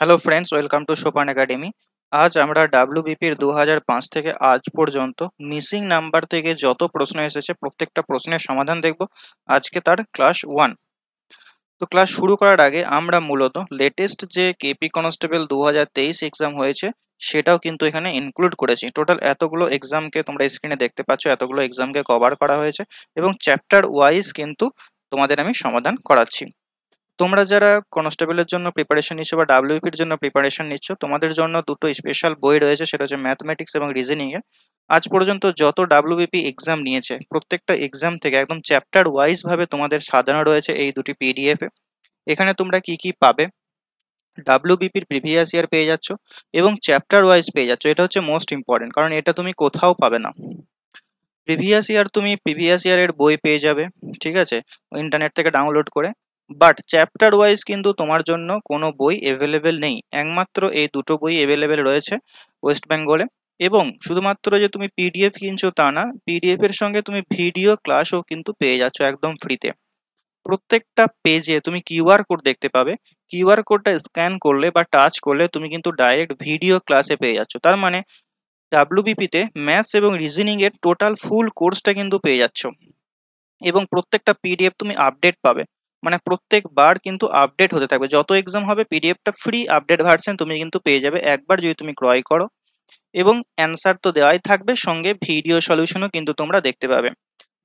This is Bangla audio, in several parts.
hello friends welcome to Sopan academy আজ আমরা ডাব্লিউবিপির দু হাজার পাঁচ থেকে আজ পর্যন্ত মিসিং নাম্বার থেকে যত প্রশ্ন এসেছে প্রত্যেকটা প্রশ্নের সমাধান দেখব আজকে তার ক্লাস ওয়ান তো ক্লাস শুরু করার আগে আমরা মূলত লেটেস্ট যে কেপি কনস্টেবল দু তেইশ এক্সাম হয়েছে সেটাও কিন্তু এখানে ইনক্লুড করেছি টোটাল এতগুলো এক্সামকে তোমরা স্ক্রিনে দেখতে পাচ্ছ এতগুলো এক্সামকে কভার করা হয়েছে এবং চ্যাপ্টার ওয়াইজ কিন্তু তোমাদের আমি সমাধান করাচ্ছি তোমরা যারা কনস্টেবলের জন্য প্রিপারেশন নিচ্ছ বা ডাব্লিউপির e জন্য প্রিপারেশন নিচ্ছ তোমাদের জন্য দুটো স্পেশাল বই রয়েছে সেটা হচ্ছে ম্যাথমেটিক্স এবং রিজনিং এর আজ পর্যন্ত যত ডাব্লিউবিপি এক্সাম e নিয়েছে প্রত্যেকটা এক্সাম থেকে একদম চ্যাপ্টার ওয়াইজ ভাবে তোমাদের সাজানো রয়েছে এই দুটি পিডিএফ এ এখানে তোমরা কি কি পাবে ডাব্লিউবিপির প্রিভিয়াস ইয়ার পেয়ে যাচ্ছ এবং চ্যাপ্টার ওয়াইজ পেয়ে যাচ্ছ এটা হচ্ছে মোস্ট ইম্পর্টেন্ট কারণ এটা তুমি কোথাও পাবে না প্রিভিয়াস ইয়ার তুমি প্রিভিয়াস ইয়ারের বই পেয়ে যাবে ঠিক আছে ইন্টারনেট থেকে ডাউনলোড করে বাট চ্যাপ্টার ওয়াইজ কিন্তু তোমার জন্য কোনো বই অ্যাভেলেবেল নেই একমাত্র এই দুটো বই অ্যাভেলেবেল রয়েছে ওয়েস্ট বেঙ্গলে এবং শুধুমাত্র যে তুমি পিডিএফ কিনছো তা না পিডিএফ এর সঙ্গে তুমি ভিডিও ক্লাসও কিন্তু পেয়ে যাচ্ছ একদম ফ্রিতে প্রত্যেকটা পেজে তুমি কিউআর কোড দেখতে পাবে কিউআর কোডটা স্ক্যান করলে বা টাচ করলে তুমি কিন্তু ডাইরেক্ট ভিডিও ক্লাসে পেয়ে যাচ্ছ তার মানে ডাব্লিউবিপিতে ম্যাথস এবং রিজনিং এর টোটাল ফুল কোর্সটা কিন্তু পেয়ে যাচ্ছ এবং প্রত্যেকটা পিডিএফ তুমি আপডেট পাবে মানে প্রত্যেকবার কিন্তু আপডেট হতে থাকবে যত এক্সাম হবে পিডিএফটা ফ্রি আপডেট ভার্সন তুমি কিন্তু পেয়ে যাবে একবার যদি তুমি ক্রয় করো এবং অ্যান্সার তো দেওয়াই থাকবে সঙ্গে ভিডিও সলিউশনও কিন্তু তোমরা দেখতে পাবে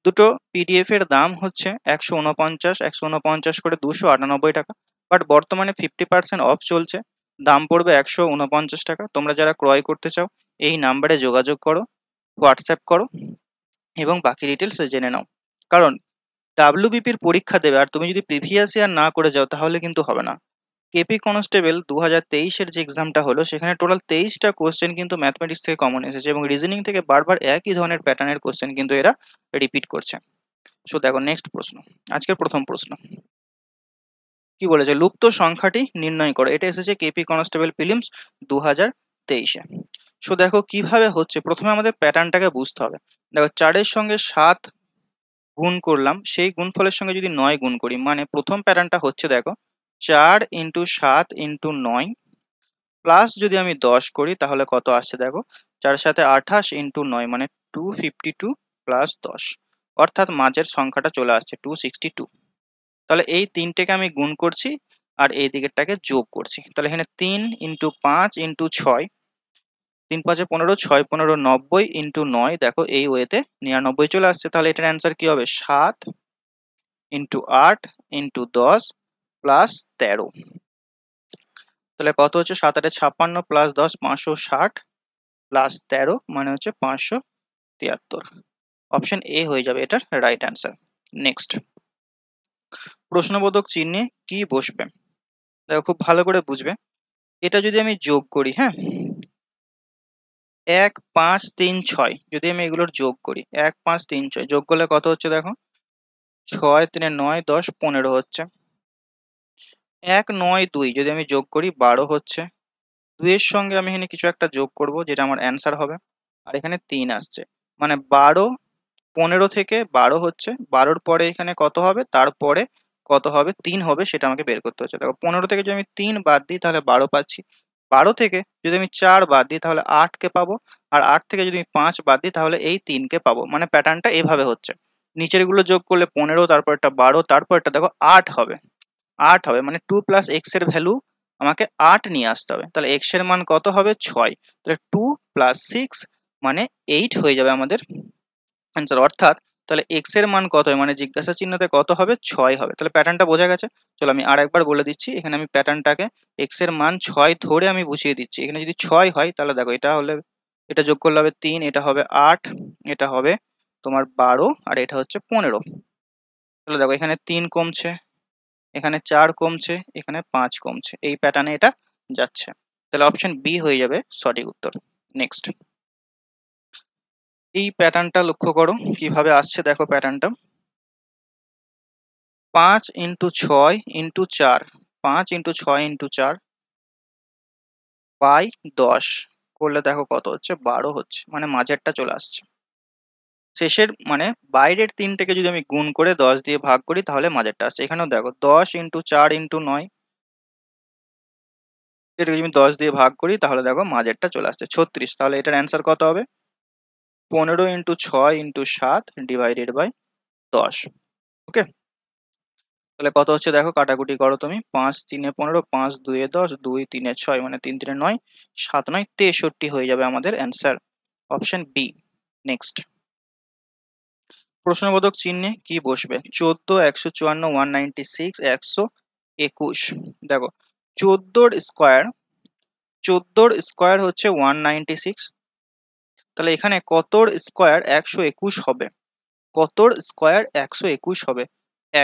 দুটো পিডিএফ এর দাম হচ্ছে একশো উনপঞ্চাশ একশো উনপঞ্চাশ করে দুশো আটানব্বই টাকা বাট বর্তমানে ফিফটি পার্সেন্ট অফ চলছে দাম পড়বে একশো উনপঞ্চাশ টাকা তোমরা যারা ক্রয় করতে চাও এই নাম্বারে যোগাযোগ করো হোয়াটসঅ্যাপ করো এবং বাকি ডিটেলস জেনে নাও কারণ ডাব্লিউবিপির পরীক্ষা দেবে আর তুমি যদি প্রিভিয়াস ইয়ার না করে যাও তাহলে কিন্তু হবে না কেপি কনস্টেবল দু হাজার তেইশের যে এক্সামটা হলো সেখানে টোটাল তেইশটা কোশ্চেন কিন্তু ম্যাথমেটিক্স থেকে কমন এসেছে এবং রিজনিং থেকে বারবার একই ধরনের প্যাটার্নের কোশ্চেন কিন্তু এরা রিপিট করছে সো দেখো নেক্সট প্রশ্ন আজকের প্রথম প্রশ্ন কি বলেছে লুপ্ত সংখ্যাটি নির্ণয় করে এটা এসেছে কেপি কনস্টেবল ফিলিমস দু হাজার তেইশে সো দেখো কিভাবে হচ্ছে প্রথমে আমাদের প্যাটার্নটাকে বুঝতে হবে দেখো চারের সঙ্গে সাত গুণ করলাম সেই গুণফলের সঙ্গে যদি নয় গুণ করি মানে প্রথম প্যাটার্নটা হচ্ছে দেখো চার ইন্টু সাত ইন্টু নয় প্লাস যদি আমি দশ করি তাহলে কত আসছে দেখো চার সাথে আঠাশ ইন্টু নয় মানে টু ফিফটি টু প্লাস দশ অর্থাৎ মাঝের সংখ্যাটা চলে আসছে টু সিক্সটি টু তাহলে এই তিনটেকে আমি গুণ করছি আর এই দিকেরটাকে যোগ করছি তাহলে এখানে তিন ইন্টু পাঁচ ইন্টু ছয় তিন পাঁচে পনেরো ছয় পনেরো নব্বই ইন্টু নয় দেখো এই ওয়েতে নিরানব্বই চলে আসছে তাহলে এটার অ্যান্সার কি হবে সাত ইন্টু আট ইন্টু দশ প্লাস তেরো তাহলে কত হচ্ছে সাত আটে ছাপ্পান্ন প্লাস দশ পাঁচশো ষাট প্লাস তেরো মানে হচ্ছে পাঁচশো তিয়াত্তর অপশন এ হয়ে যাবে এটার রাইট অ্যান্সার নেক্সট প্রশ্নবোধক চিহ্নে কি বসবে দেখো খুব ভালো করে বুঝবে এটা যদি আমি যোগ করি হ্যাঁ এক পাঁচ তিন ছয় যদি আমি এগুলোর যোগ করি এক পাঁচ তিন ছয় যোগ করলে কত হচ্ছে দেখো ছয় তিনে নয় দশ পনেরো হচ্ছে এক নয় দুই যদি আমি যোগ করি বারো হচ্ছে দুইয়ের সঙ্গে আমি এখানে কিছু একটা যোগ করব যেটা আমার অ্যান্সার হবে আর এখানে তিন আসছে মানে বারো পনেরো থেকে বারো হচ্ছে বারোর পরে এখানে কত হবে তারপরে কত হবে তিন হবে সেটা আমাকে বের করতে হচ্ছে দেখো পনেরো থেকে যদি আমি তিন বাদ দিই তাহলে বারো পাচ্ছি বারো থেকে যদি আমি চার বাদ দিই তাহলে আটকে পাবো আর আট থেকে যদি আমি পাঁচ বাদ দিই তাহলে এই তিনকে পাবো মানে প্যাটার্নটা এভাবে হচ্ছে নিচেরগুলো যোগ করলে পনেরো তারপর একটা বারো তারপর একটা দেখো আট হবে আট হবে মানে টু প্লাস এক্স এর ভ্যালু আমাকে আট নিয়ে আসতে হবে তাহলে এক্স এর মান কত হবে ছয় তাহলে টু প্লাস সিক্স মানে এইট হয়ে যাবে আমাদের অর্থাৎ তাহলে এক্স এর মান কত হয় মানে জিজ্ঞাসা চিহ্নতে কত হবে ছয় হবে তাহলে প্যাটার্নটা বোঝা গেছে চলো আমি আর একবার বলে দিচ্ছি এখানে আমি প্যাটার্নটাকে এক্স এর মান ছয় ধরে আমি বুঝিয়ে দিচ্ছি এখানে যদি ছয় হয় তাহলে দেখো এটা হলে এটা যোগ করলে হবে তিন এটা হবে আট এটা হবে তোমার বারো আর এটা হচ্ছে পনেরো তাহলে দেখো এখানে তিন কমছে এখানে চার কমছে এখানে পাঁচ কমছে এই প্যাটার্নে এটা যাচ্ছে তাহলে অপশন বি হয়ে যাবে সঠিক উত্তর নেক্সট এই প্যাটার্নটা লক্ষ্য করো কিভাবে আসছে দেখো প্যাটার্নটা পাঁচ ইন্টু ছয় ইন্টু চার পাঁচ ইন্টু ছয় ইন্টু চার বাই দশ করলে দেখো কত হচ্ছে বারো হচ্ছে মানে মাঝেরটা চলে আসছে শেষের মানে বাইরের তিনটাকে যদি আমি গুণ করে দশ দিয়ে ভাগ করি তাহলে মাঝেরটা আসছে এখানেও দেখো দশ ইন্টু চার ইন্টু নয় এটাকে যদি আমি দশ দিয়ে ভাগ করি তাহলে দেখো মাঝেরটা চলে আসছে ছত্রিশ তাহলে এটার অ্যান্সার কত হবে পনেরো ইন্টু ছয় ইন্টু সাত ডিভাইডেড বাই দশ ওকে তাহলে কত হচ্ছে দেখো কাটাকুটি করো তুমি পাঁচ তিনে পনেরো পাঁচ দুয়ে দশ দুই তিনে ছয় মানে তিন তিনে নয় সাত নয় তেষট্টি হয়ে যাবে আমাদের অ্যান্সার অপশন বি নেক্সট প্রশ্নবোধক চিহ্নে কি বসবে চোদ্দ একশো চুয়ান্ন ওয়ান নাইনটি সিক্স একশো একুশ দেখো চোদ্দোর স্কোয়ার চোদ্দোর স্কোয়ার হচ্ছে ওয়ান নাইনটি সিক্স তাহলে এখানে কতর স্কোয়ার একশো একুশ হবে কতর স্কোয়ার একশো একুশ হবে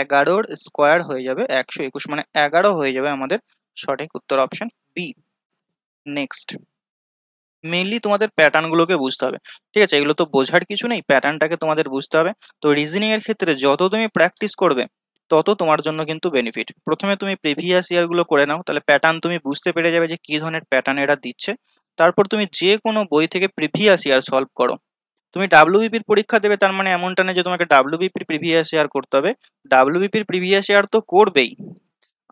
এগারোর স্কোয়ার হয়ে যাবে একশো একুশ মানে এগারো হয়ে যাবে আমাদের সঠিক উত্তর অপশন বি নেক্সট মেইনলি তোমাদের প্যাটার্নগুলোকে বুঝতে হবে ঠিক আছে এগুলো তো বোঝার কিছু নেই প্যাটার্নটাকে তোমাদের বুঝতে হবে তো রিজনিং এর ক্ষেত্রে যত তুমি প্র্যাকটিস করবে তত তোমার জন্য কিন্তু বেনিফিট প্রথমে তুমি প্রিভিয়াস ইয়ারগুলো করে নাও তাহলে প্যাটার্ন তুমি বুঝতে পেরে যাবে যে কী ধরনের প্যাটার্ন এরা দিচ্ছে তারপর তুমি যে কোনো বই থেকে প্রিভিয়াস ইয়ার সলভ করো তুমি ডাব্লিউবিপির পরীক্ষা দেবে তার মানে এমনটা নেই যে তোমাকে ডাব্লিউবিপির প্রিভিয়াস ইয়ার করতে হবে ডাব্লিউবিপির প্রিভিয়াস ইয়ার তো করবেই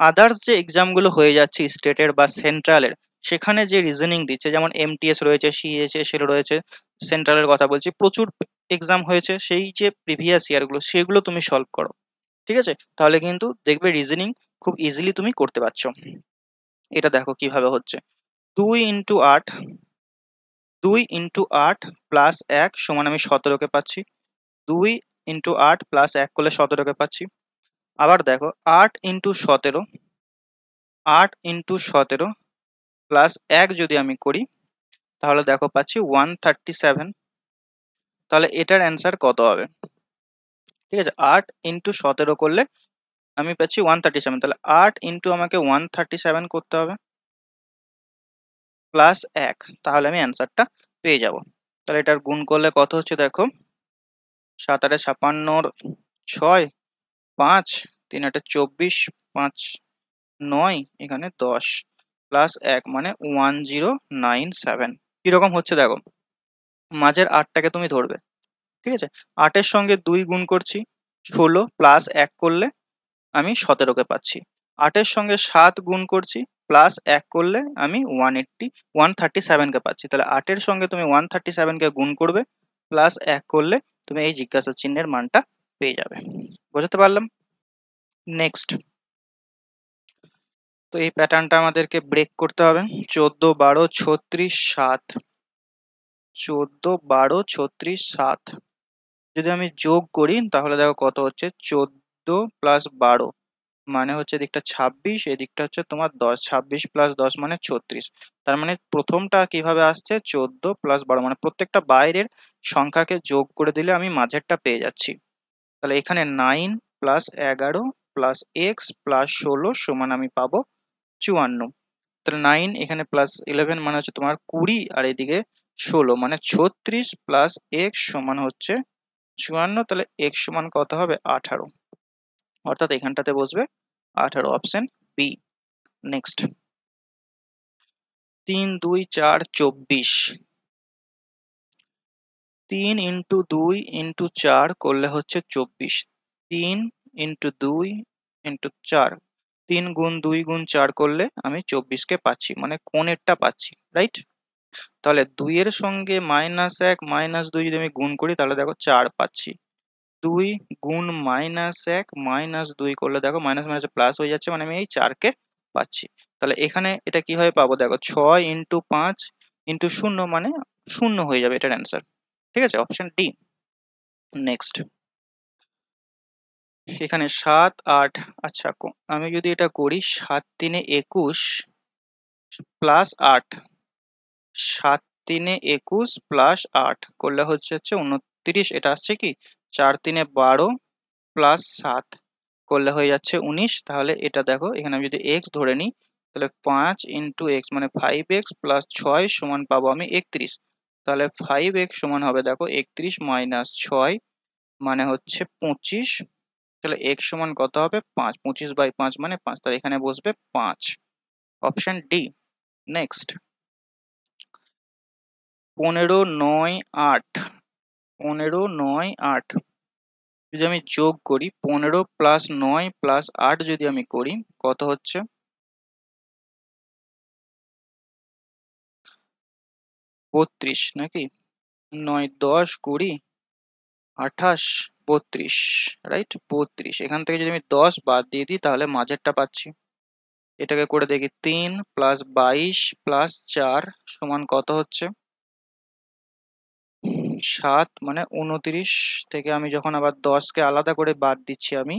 আদার্স যে এক্সামগুলো হয়ে যাচ্ছে স্টেটের বা সেন্ট্রালের সেখানে যে রিজনিং দিচ্ছে যেমন এমটিএস রয়েছে সিএসএসএল রয়েছে সেন্ট্রালের কথা বলছি প্রচুর এক্সাম হয়েছে সেই যে প্রিভিয়াস ইয়ারগুলো সেগুলো তুমি সলভ করো ঠিক আছে তাহলে কিন্তু দেখবে রিজনিং খুব ইজিলি তুমি করতে পারছো এটা দেখো কিভাবে হচ্ছে দুই ইন্টু আট দুই ইন্টু আট প্লাস এক সমান আমি সতেরোকে পাচ্ছি দুই ইন্টু আট প্লাস এক করলে সতেরোকে পাচ্ছি আবার দেখো আট ইন্টু সতেরো আট ইন্টু সতেরো প্লাস এক যদি আমি করি তাহলে দেখো পাচ্ছি ওয়ান থার্টি সেভেন তাহলে এটার অ্যান্সার কত হবে ঠিক আছে আট ইন্টু সতেরো করলে আমি পাচ্ছি ওয়ান থার্টি সেভেন তাহলে আট ইন্টু আমাকে ওয়ান থার্টি সেভেন করতে হবে প্লাস এক তাহলে আমি অ্যান্সারটা পেয়ে যাব তাহলে এটার গুণ করলে কত হচ্ছে দেখো সাতারে ছাপান্নর ছয় পাঁচ তিন একটা চব্বিশ পাঁচ নয় এখানে দশ প্লাস এক মানে ওয়ান জিরো নাইন সেভেন কীরকম হচ্ছে দেখো মাঝের আটটাকে তুমি ধরবে ঠিক আছে আটের সঙ্গে দুই গুণ করছি ষোলো প্লাস এক করলে আমি সতেরোকে পাচ্ছি আটের সঙ্গে সাত গুণ করছি প্লাস এক করলে আমি ওয়ান এইট্টি ওয়ান থার্টি সেভেনকে পাচ্ছি তাহলে আটের সঙ্গে তুমি ওয়ান থার্টি সেভেনকে গুণ করবে প্লাস এক করলে তুমি এই জিজ্ঞাসা চিহ্নের মানটা পেয়ে যাবে বোঝাতে পারলাম নেক্সট তো এই প্যাটার্নটা আমাদেরকে ব্রেক করতে হবে চোদ্দ বারো ছত্রিশ সাত চোদ্দ বারো ছত্রিশ সাত যদি আমি যোগ করি তাহলে দেখো কত হচ্ছে চোদ্দ প্লাস বারো মানে হচ্ছে এদিকটা ছাব্বিশ এদিকটা হচ্ছে তোমার দশ ছাব্বিশ প্লাস দশ মানে ছত্রিশ তার মানে প্রথমটা কিভাবে আসছে চোদ্দ প্লাস বারো মানে প্রত্যেকটা বাইরের সংখ্যাকে যোগ করে দিলে আমি মাঝেরটা পেয়ে যাচ্ছি তাহলে এখানে নাইন প্লাস এগারো প্লাস এক্স প্লাস ষোলো সমান আমি পাবো চুয়ান্ন তাহলে নাইন এখানে প্লাস ইলেভেন মানে হচ্ছে তোমার কুড়ি আর এদিকে ষোলো মানে ছত্রিশ প্লাস এক্স সমান হচ্ছে চুয়ান্ন তাহলে এক্স সমান কত হবে আঠারো অর্থাৎ এখানটাতে বসবে আঠারো অপশন বি নেক্সট তিন দুই চার চব্বিশ তিন ইন্টু দুই ইন্টু চার করলে হচ্ছে চব্বিশ তিন ইন্টু দুই ইন্টু চার তিন গুণ দুই গুণ চার করলে আমি চব্বিশকে পাচ্ছি মানে এরটা পাচ্ছি রাইট তাহলে দুইয়ের সঙ্গে মাইনাস এক মাইনাস দুই যদি আমি গুণ করি তাহলে দেখো চার পাচ্ছি দুই গুণ মাইনাস এক মাইনাস দুই করলে দেখো মাইনাস মাইনাস প্লাস হয়ে যাচ্ছে মানে আমি এই চারকে পাচ্ছি তাহলে এখানে এটা কিভাবে পাবো দেখো ছয় ইন্টু পাঁচ ইন্টু শূন্য মানে শূন্য হয়ে যাবে এটার অ্যান্সার ঠিক আছে অপশন ডি নেক্সট এখানে সাত আট আচ্ছা আমি যদি এটা করি সাত তিনে একুশ প্লাস আট সাত তিনে একুশ প্লাস আট করলে হচ্ছে হচ্ছে উনত্রিশ এটা আসছে কি চার তিনে বারো প্লাস সাত করলে হয়ে যাচ্ছে উনিশ তাহলে এটা দেখো এখানে আমি যদি এক্স ধরে নিই তাহলে পাঁচ ইন্টু এক্স মানে ফাইভ এক্স প্লাস ছয় সমান পাবো আমি একত্রিশ তাহলে ফাইভ এক্স সমান হবে দেখো একত্রিশ মাইনাস ছয় মানে হচ্ছে পঁচিশ তাহলে এক্স সমান কত হবে পাঁচ পঁচিশ বাই পাঁচ মানে পাঁচ তাহলে এখানে বসবে পাঁচ অপশন ডি নেক্সট পনেরো নয় আট পনেরো নয় আট যদি আমি যোগ করি পনেরো প্লাস নয় প্লাস আট যদি আমি করি কত হচ্ছে বত্রিশ নাকি নয় দশ কুড়ি আঠাশ বত্রিশ রাইট বত্রিশ এখান থেকে যদি আমি দশ বাদ দিয়ে দিই তাহলে মাঝেরটা পাচ্ছি এটাকে করে দেখি তিন প্লাস বাইশ প্লাস চার সমান কত হচ্ছে সাত মানে উনত্রিশ থেকে আমি যখন আবার দশকে আলাদা করে বাদ দিচ্ছি আমি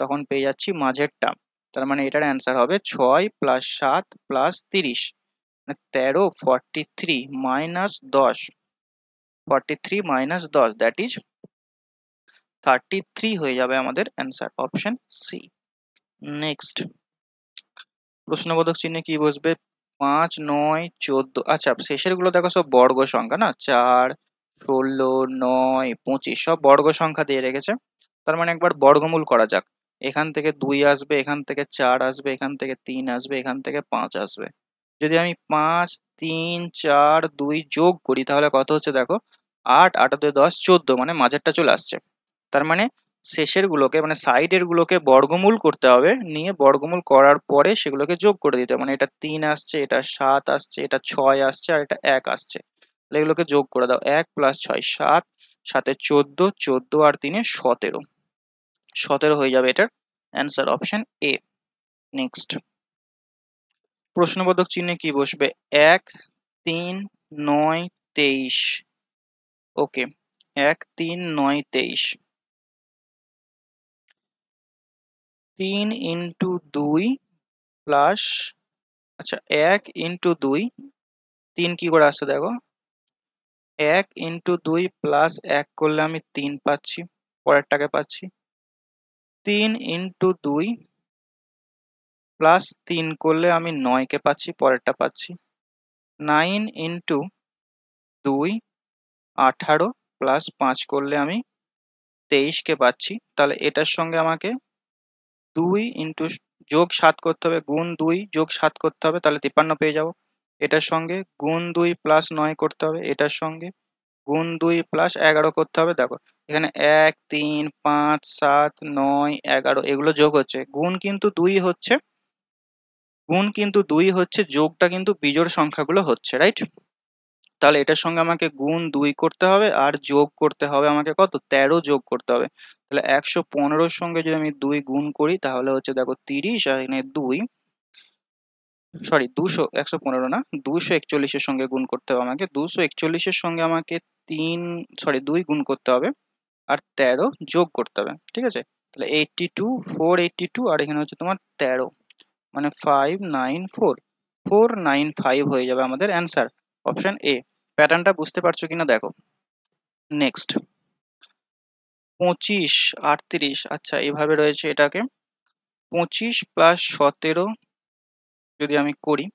তখন পেয়ে যাচ্ছি মাঝেরটা তার মানে এটার অ্যান্সার হবে ছয় প্লাস সাত প্লাস তিরিশ মানে তেরো ফর্টি থ্রি মাইনাস দশ ফর্টি থ্রি মাইনাস দশ দ্যাট ইজ থার্টি থ্রি হয়ে যাবে আমাদের অ্যান্সার অপশন সি নেক্সট প্রশ্নবোধক চিহ্নে কি বসবে পাঁচ নয় চোদ্দ আচ্ছা শেষের গুলো দেখো সব বর্গ সংখ্যা না চার ষোলো নয় পঁচিশ সব বর্গ সংখ্যা দিয়ে রেখেছে তার মানে একবার বর্গমূল করা যাক এখান থেকে দুই আসবে এখান থেকে চার আসবে এখান থেকে তিন আসবে এখান থেকে পাঁচ আসবে যদি আমি পাঁচ তিন চার দুই যোগ করি তাহলে কত হচ্ছে দেখো আট আট দুই দশ চোদ্দ মানে মাঝেরটা চলে আসছে তার মানে শেষের গুলোকে মানে সাইডের গুলোকে বর্গমূল করতে হবে নিয়ে বর্গমূল করার পরে সেগুলোকে যোগ করে দিতে হবে মানে এটা তিন আসছে এটা সাত আসছে এটা ছয় আসছে আর এটা এক আসছে এগুলোকে যোগ করে দাও এক প্লাস ছয় সাত সাথে চোদ্দ চোদ্দ আর তিনে সতেরো সতেরো হয়ে যাবে এটার অ্যান্সার অপশন এ নেক্সট প্রশ্নবোধক চিহ্নে কি বসবে এক তিন নয় তেইশ ওকে এক তিন নয় তেইশ তিন ইন্টু দুই প্লাস আচ্ছা এক ইন্টু দুই তিন কি করে আসছে দেখো এক ইন্টু দুই প্লাস এক করলে আমি তিন পাচ্ছি পরেরটাকে পাচ্ছি তিন ইন্টু দুই প্লাস তিন করলে আমি নয়কে পাচ্ছি পরেরটা পাচ্ছি নাইন ইন্টু দুই আঠারো প্লাস পাঁচ করলে আমি তেইশকে পাচ্ছি তাহলে এটার সঙ্গে আমাকে দুই ইন্টু যোগ সাত করতে হবে গুণ দুই যোগ সাত করতে হবে তাহলে তিপ্পান্ন পেয়ে যাব এটার সঙ্গে গুণ দুই প্লাস নয় করতে হবে এটার সঙ্গে গুণ দুই প্লাস এগারো করতে হবে দেখো এখানে এক তিন পাঁচ সাত নয় এগারো এগুলো যোগ হচ্ছে গুণ কিন্তু দুই হচ্ছে গুণ কিন্তু দুই হচ্ছে যোগটা কিন্তু বিজোড় সংখ্যাগুলো হচ্ছে রাইট তাহলে এটার সঙ্গে আমাকে গুণ দুই করতে হবে আর যোগ করতে হবে আমাকে কত তেরো যোগ করতে হবে তাহলে একশো পনেরোর সঙ্গে যদি আমি দুই গুণ করি তাহলে হচ্ছে দেখো তিরিশ আর এখানে দুই সরি দুশো একশো পনেরো না দুশো একচল্লিশের সঙ্গে গুণ করতে হবে আমাকে দুশো একচল্লিশের সঙ্গে আমাকে তিন সরি দুই গুণ করতে হবে আর তেরো যোগ করতে হবে ঠিক আছে তাহলে eighty two four eighty two আর এখানে হচ্ছে তোমার তেরো মানে five nine four four nine five হয়ে যাবে আমাদের অ্যান্সার অপশান এ প্যাটার্নটা বুঝতে পারছো কিনা দেখো নেক্সট পঁচিশ আটত্রিশ আচ্ছা এভাবে রয়েছে এটাকে পঁচিশ প্লাস সতেরো যদি আমি করি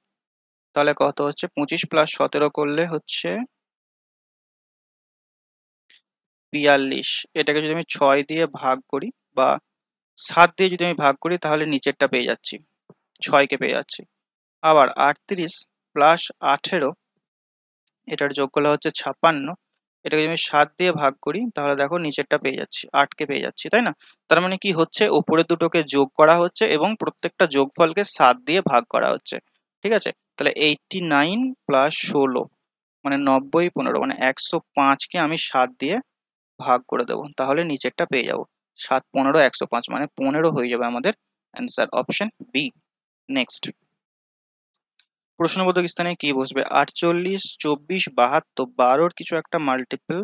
তাহলে কত হচ্ছে পঁচিশ প্লাস সতেরো করলে হচ্ছে বিয়াল্লিশ এটাকে যদি আমি ছয় দিয়ে ভাগ করি বা সাত দিয়ে যদি আমি ভাগ করি তাহলে নিচেরটা পেয়ে যাচ্ছি ছয়কে পেয়ে যাচ্ছি আবার আটত্রিশ প্লাস আঠেরো এটার যোগ করলে হচ্ছে ছাপান্ন এটাকে যদি আমি সাত দিয়ে ভাগ করি তাহলে দেখো নিচেরটা পেয়ে যাচ্ছি আটকে পেয়ে যাচ্ছি তাই না তার মানে কি হচ্ছে ওপরে দুটোকে যোগ করা হচ্ছে এবং প্রত্যেকটা যোগফলকে সাত দিয়ে ভাগ করা হচ্ছে ঠিক আছে তাহলে এইটটি নাইন প্লাস ষোলো মানে নব্বই পনেরো মানে একশো পাঁচকে আমি সাত দিয়ে ভাগ করে দেবো তাহলে নিচেরটা পেয়ে যাবো সাত পনেরো একশো পাঁচ মানে পনেরো হয়ে যাবে আমাদের অ্যান্সার অপশন বি নেক্সট প্রশ্নবোধক স্থানে কি বসবে আটচল্লিশ চব্বিশ বাহাত্তর বারোর কিছু একটা মাল্টিপল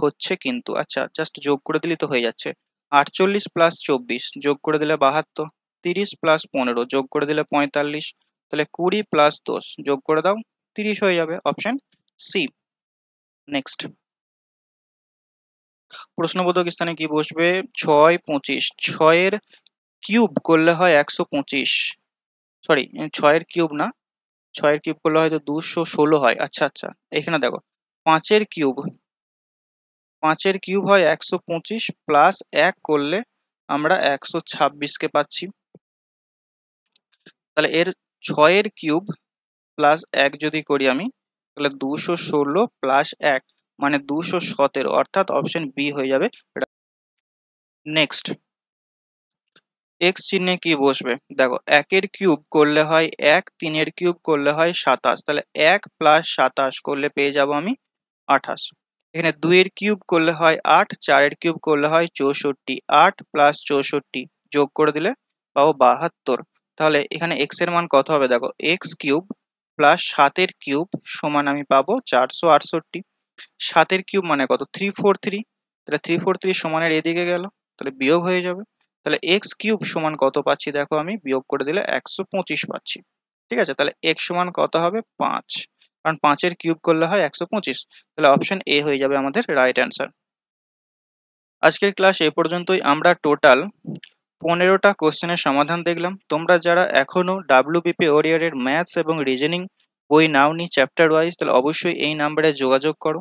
হচ্ছে কিন্তু আচ্ছা জাস্ট যোগ করে দিলেই তো হয়ে যাচ্ছে আটচল্লিশ প্লাস চব্বিশ যোগ করে দিলে বাহাত্তর তিরিশ প্লাস পনেরো যোগ করে দিলে পঁয়তাল্লিশ তাহলে কুড়ি প্লাস দশ যোগ করে দাও তিরিশ হয়ে যাবে অপশন সি নেক্সট প্রশ্নবোধক স্থানে কি বসবে ছয় পঁচিশ ছয়ের কিউব করলে হয় একশো পঁচিশ সরি ছয়ের কিউব না ছয়ের কিউব করলে হয়তো দুশো ষোলো হয় আচ্ছা আচ্ছা এখানে দেখো পাঁচের কিউব পাঁচের কিউব হয় একশো পঁচিশ প্লাস এক করলে আমরা একশো ছাব্বিশকে পাচ্ছি তাহলে এর ছয়ের কিউব প্লাস এক যদি করি আমি তাহলে দুশো ষোলো প্লাস এক মানে দুশো সতেরো অর্থাৎ অপশন বি হয়ে যাবে নেক্সট এক্স চিহ্নে কি বসবে দেখো একের কিউব করলে হয় এক তিনের কিউব করলে হয় সাতাশ তাহলে এক প্লাস সাতাশ করলে পেয়ে যাব আমি আঠাশ এখানে দুইয়ের কিউব করলে হয় আট চারের কিউব করলে হয় চৌষট্টি আট প্লাস চৌষট্টি যোগ করে দিলে পাবো বাহাত্তর তাহলে এখানে এক্স এর মান কত হবে দেখো এক্স কিউব প্লাস সাতের কিউব সমান আমি পাবো চারশো আটষট্টি সাতের কিউব মানে কত থ্রি ফোর থ্রি তাহলে থ্রি ফোর থ্রি সমানের এদিকে গেল তাহলে বিয়োগ হয়ে যাবে তাহলে এক্স কিউব সমান কত পাচ্ছি দেখো আমি বিয়োগ করে দিলে একশো পঁচিশ পাচ্ছি ঠিক আছে তাহলে এক্স সমান কত হবে পাঁচ কারণ পাঁচের কিউব করলে হয় একশো পঁচিশ তাহলে অপশন এ হয়ে যাবে আমাদের রাইট অ্যান্সার আজকের ক্লাস এ পর্যন্তই আমরা টোটাল পনেরোটা কোশ্চেনের সমাধান দেখলাম তোমরা যারা এখনও ডাব্লিউবিপি ওরিয়ারের ম্যাথস এবং রিজনিং বই নাও নি চ্যাপ্টার ওয়াইজ তাহলে অবশ্যই এই নাম্বারে যোগাযোগ করো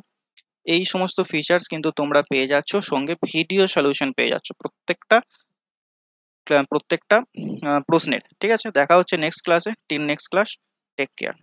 এই সমস্ত ফিচার্স কিন্তু তোমরা পেয়ে যাচ্ছ সঙ্গে ভিডিও সলিউশন পেয়ে যাচ্ছ প্রত্যেকটা প্রত্যেকটা প্রশ্নের ঠিক আছে দেখা হচ্ছে নেক্সট ক্লাসে team next class take care